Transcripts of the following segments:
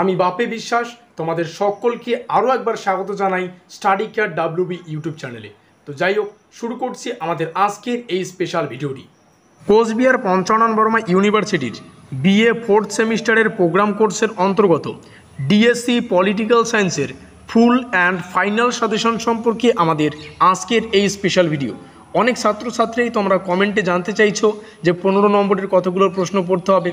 আমি বাপে বিশ্বাস তোমাদের সকলকে আরও একবার স্বাগত জানাই স্টাডি কেয়ার ডাব্লিউবি ইউটিউব চ্যানেলে তো যাই হোক শুরু করছি আমাদের আজকের এই স্পেশাল ভিডিওটি কোচবিহার পঞ্চানন বর্মা ইউনিভার্সিটির বিএ ফোর্থ সেমিস্টারের প্রোগ্রাম কোর্সের অন্তর্গত ডিএসসি পলিটিক্যাল সায়েন্সের ফুল অ্যান্ড ফাইনাল সাজেশন সম্পর্কে আমাদের আজকের এই স্পেশাল ভিডিও অনেক ছাত্রছাত্রীই তোমরা কমেন্টে জানতে চাইছো যে পনেরো নম্বরের কতগুলো প্রশ্ন পড়তে হবে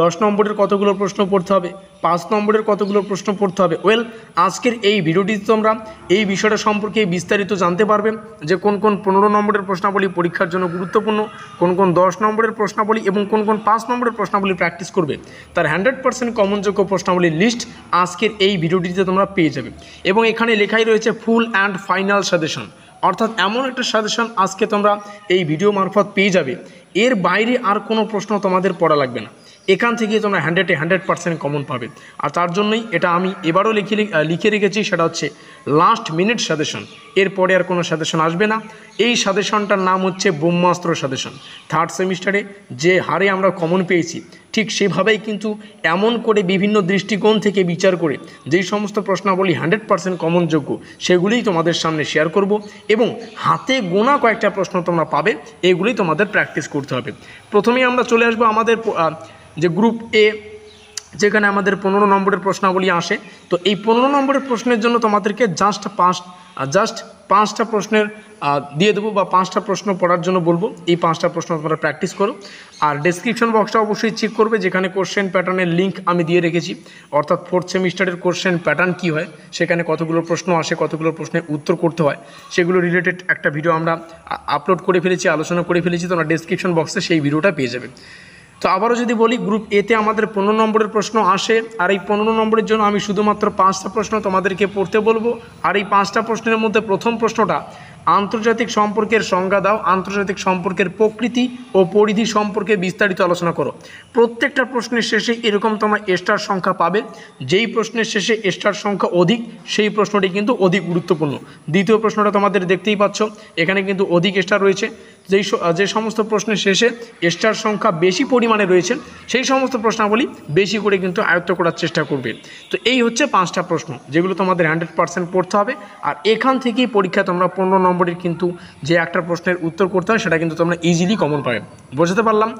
দশ নম্বরের কতগুলো প্রশ্ন পড়তে হবে পাঁচ নম্বরের কতগুলো প্রশ্ন পড়তে হবে ওয়েল আজকের এই ভিডিওটিতে তোমরা এই বিষয়টা সম্পর্কে বিস্তারিত জানতে পারবে যে কোন কোন পনেরো নম্বরের প্রশ্নাবলী পরীক্ষার জন্য গুরুত্বপূর্ণ কোন কোন দশ নম্বরের প্রশ্নাবলী এবং কোন কোন পাঁচ নম্বরের প্রশ্নাবলী প্র্যাকটিস করবে তার হান্ড্রেড পার্সেন্ট কমনযোগ্য প্রশ্নাবলীর লিস্ট আজকের এই ভিডিওটিতে তোমরা পেয়ে যাবে এবং এখানে লেখাই রয়েছে ফুল অ্যান্ড ফাইনাল সাজেশন অর্থাৎ এমন একটা সাজেশন আজকে তোমরা এই ভিডিও মারফত পেয়ে যাবে এর বাইরে আর কোনো প্রশ্ন তোমাদের পড়া লাগবে না এখান থেকে তোমরা হান্ড্রেডে হান্ড্রেড পার্সেন্ট কমন পাবে আর তার জন্যই এটা আমি এবারও লিখে লিখে রেখেছি সেটা হচ্ছে লাস্ট মিনিট সাজেশন এরপরে আর কোনো সাজেশন আসবে না এই সাজেশনটার নাম হচ্ছে ব্রহ্মাস্ত্র সাজেশন থার্ড সেমিস্টারে যে হারে আমরা কমন পেয়েছি ঠিক সেভাবেই কিন্তু এমন করে বিভিন্ন দৃষ্টিকোণ থেকে বিচার করে যেই সমস্ত প্রশ্নাবলী হান্ড্রেড পারসেন্ট কমনযোগ্য সেগুলিই তোমাদের সামনে শেয়ার করব এবং হাতে গোনা কয়েকটা প্রশ্ন তোমরা পাবে এগুলি তোমাদের প্র্যাকটিস করতে হবে প্রথমেই আমরা চলে আসবো আমাদের যে গ্রুপ এ যেখানে আমাদের পনেরো নম্বরের প্রশ্নাবলী আসে তো এই পনেরো নম্বরের প্রশ্নের জন্য তোমাদেরকে জাস্ট পাঁচ জাস্ট পাঁচটা প্রশ্নের দিয়ে দেবো বা পাঁচটা প্রশ্ন পড়ার জন্য বলবো এই পাঁচটা প্রশ্ন তোমরা প্র্যাকটিস করো আর ডেসক্রিপশন বক্সটা অবশ্যই চেক করবে যেখানে কোশ্চেন প্যাটার্নের লিঙ্ক আমি দিয়ে রেখেছি অর্থাৎ ফোর্থ সেমিস্টারের কোশ্চেন প্যাটার্ন কী হয় সেখানে কতগুলো প্রশ্ন আসে কতগুলো প্রশ্নের উত্তর করতে হয় সেগুলো রিলেটেড একটা ভিডিও আমরা আপলোড করে ফেলেছি আলোচনা করে ফেলেছি তোমরা ডিসক্রিপশন বক্সে সেই ভিডিওটা পেয়ে যাবে তো আবারও যদি বলি গ্রুপ এতে আমাদের পনেরো নম্বরের প্রশ্ন আসে আর এই পনেরো নম্বরের জন্য আমি শুধুমাত্র পাঁচটা প্রশ্ন তোমাদেরকে পড়তে বলবো আর এই পাঁচটা প্রশ্নের মধ্যে প্রথম প্রশ্নটা আন্তর্জাতিক সম্পর্কের সংজ্ঞা দাও আন্তর্জাতিক সম্পর্কের প্রকৃতি ও পরিধি সম্পর্কে বিস্তারিত আলোচনা করো প্রত্যেকটা প্রশ্নের শেষে এরকম তোমার স্টার সংখ্যা পাবে যেই প্রশ্নের শেষে স্টার সংখ্যা অধিক সেই প্রশ্নটি কিন্তু অধিক গুরুত্বপূর্ণ দ্বিতীয় প্রশ্নটা তোমাদের দেখতেই পাচ্ছ এখানে কিন্তু অধিক স্টার রয়েছে যেই যে সমস্ত প্রশ্নের শেষে স্টার সংখ্যা বেশি পরিমাণে রয়েছে সেই সমস্ত প্রশ্নাবলী বেশি করে কিন্তু আয়ত্ত করার চেষ্টা করবে তো এই হচ্ছে পাঁচটা প্রশ্ন যেগুলো তোমাদের হান্ড্রেড পার্সেন্ট পড়তে হবে আর এখান থেকেই পরীক্ষা তোমরা পনেরো নম্বরের কিন্তু যে একটা প্রশ্নের উত্তর করতে হয় সেটা কিন্তু তোমরা ইজিলি কমন পাবে বোঝাতে পারলাম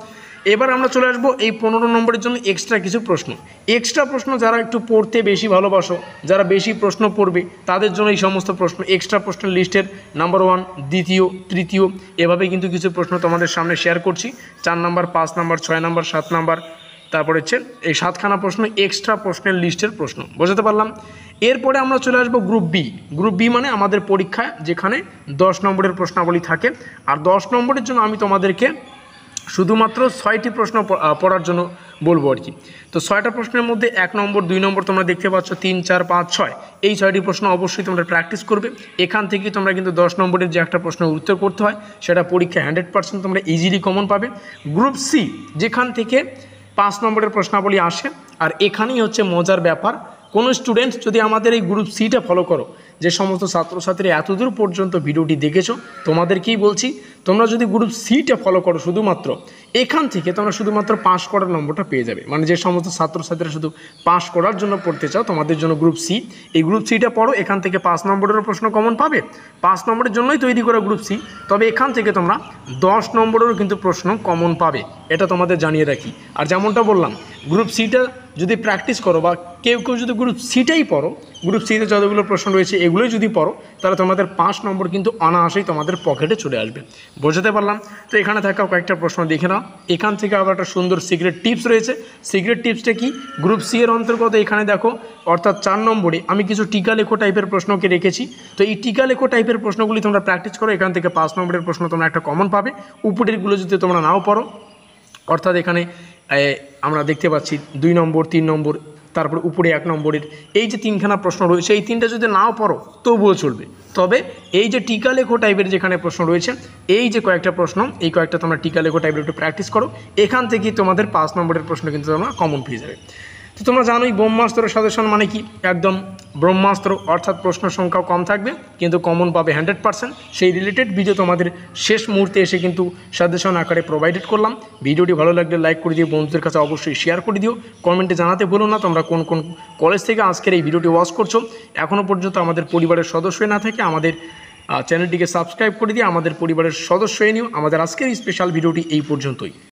এবার আমরা চলে আসবো এই পনেরো নম্বরের জন্য এক্সট্রা কিছু প্রশ্ন এক্সট্রা প্রশ্ন যারা একটু পড়তে বেশি ভালোবাসো যারা বেশি প্রশ্ন পড়বে তাদের জন্য এই সমস্ত প্রশ্ন এক্সট্রা প্রশ্নের লিস্টের নাম্বার ওয়ান দ্বিতীয় তৃতীয় এভাবে কিন্তু কিছু প্রশ্ন তোমাদের সামনে শেয়ার করছি চার নাম্বার পাঁচ নাম্বার ছয় নাম্বার সাত নাম্বার তারপর হচ্ছে এই সাতখানা প্রশ্ন এক্সট্রা প্রশ্নের লিস্টের প্রশ্ন বোঝাতে পারলাম এরপরে আমরা চলে আসবো গ্রুপ বি গ্রুপ বি মানে আমাদের পরীক্ষা যেখানে দশ নম্বরের প্রশ্নাবলী থাকে আর দশ নম্বরের জন্য আমি তোমাদেরকে শুধুমাত্র ছয়টি প্রশ্ন পড়ার জন্য বলবো আর কি তো ছয়টা প্রশ্নের মধ্যে এক নম্বর দুই নম্বর তোমরা দেখতে পাচ্ছ তিন চার পাঁচ ছয় এই ছয়টি প্রশ্ন অবশ্যই তোমরা প্র্যাকটিস করবে এখান থেকে তোমরা কিন্তু দশ নম্বরের যে একটা প্রশ্ন উত্তর করতে হয় সেটা পরীক্ষায় হান্ড্রেড পার্সেন্ট তোমরা ইজিলি কমন পাবে গ্রুপ সি যেখান থেকে পাঁচ নম্বরের প্রশ্নাবলী আসে আর এখানেই হচ্ছে মজার ব্যাপার কোনো স্টুডেন্ট যদি আমাদের এই গ্রুপ সিটা ফলো করো যে সমস্ত ছাত্রছাত্রী এতদূর পর্যন্ত ভিডিওটি দেখেছো তোমাদেরকেই বলছি তোমরা যদি গ্রুপ সিটা ফলো করো শুধুমাত্র এখান থেকে তোমরা শুধুমাত্র পাশ করার নম্বরটা পেয়ে যাবে মানে যে সমস্ত ছাত্রছাত্রীরা শুধু পাশ করার জন্য পড়তে চাও তোমাদের জন্য গ্রুপ সি এই গ্রুপ সিটা পড়ো এখান থেকে পাঁচ নম্বরেরও প্রশ্ন কমন পাবে পাঁচ নম্বরের জন্যই তৈরি করা গ্রুপ সি তবে এখান থেকে তোমরা দশ নম্বরেরও কিন্তু প্রশ্ন কমন পাবে এটা তোমাদের জানিয়ে রাখি আর যেমনটা বললাম গ্রুপ সিটা যদি প্র্যাকটিস করো বা কেউ কেউ যদি গ্রুপ সিটাই পড়ো গ্রুপ সিতে যতগুলো প্রশ্ন রয়েছে এগুলোই যদি পড়ো তাহলে তোমাদের পাঁচ নম্বর কিন্তু অনায়াসেই তোমাদের পকেটে চলে আসবে বোঝাতে পারলাম তো এখানে থাকা কয়েকটা প্রশ্ন দেখে নাও এখান থেকে আবার একটা সুন্দর সিক্রেট টিপস রয়েছে সিক্রেট টিপসটা কি গ্রুপ সি এর অন্তর্গত এখানে দেখো অর্থাৎ চার নম্বরে আমি কিছু টিকা লেখো টাইপের প্রশ্নকে রেখেছি তো এই টিকা লেখো টাইপের প্রশ্নগুলি তোমরা প্র্যাকটিস করো এখান থেকে পাঁচ নম্বরের প্রশ্ন তোমরা একটা কমন পাবে উপরেরগুলো যদি তোমরা নাও পড়ো অর্থাৎ এখানে আমরা দেখতে পাচ্ছি দুই নম্বর তিন নম্বর তারপর উপরে এক নম্বরের এই যে তিনখানা প্রশ্ন রয়েছে এই তিনটা যদি নাও পড়ো তবুও চলবে তবে এই যে টিকা লেখো টাইপের যেখানে প্রশ্ন রয়েছে এই যে কয়েকটা প্রশ্ন এই কয়েকটা তোমরা টিকা লেখো টাইপের একটু প্র্যাকটিস করো এখান থেকে তোমাদের পাঁচ নম্বরের প্রশ্ন কিন্তু তোমরা কমন পেয়ে যাবে তো তোমরা জানোই ব্রহ্মাস্ত্র সদস্য মানে কি একদম ব্রহ্মাস্ত্র অর্থাৎ প্রশ্ন সংখ্যাও কম থাকবে কিন্তু কমন পাবে হান্ড্রেড পার্সেন্ট সেই রিলেটেড ভিডিও তোমাদের শেষ মুহূর্তে এসে কিন্তু সাজেশন আকারে প্রোভাইডেড করলাম ভিডিওটি ভালো লাগলে লাইক করে দিও বন্ধুদের কাছে অবশ্যই শেয়ার করে দিও কমেন্টে জানাতে বলো না তোমরা কোন কোন কলেজ থেকে আজকের এই ভিডিওটি ওয়াচ করছো এখনও পর্যন্ত আমাদের পরিবারের সদস্যই না থাকে আমাদের চ্যানেলটিকে সাবস্ক্রাইব করে দিয়ে আমাদের পরিবারের সদস্য নিও আমাদের আজকের স্পেশাল ভিডিওটি এই পর্যন্তই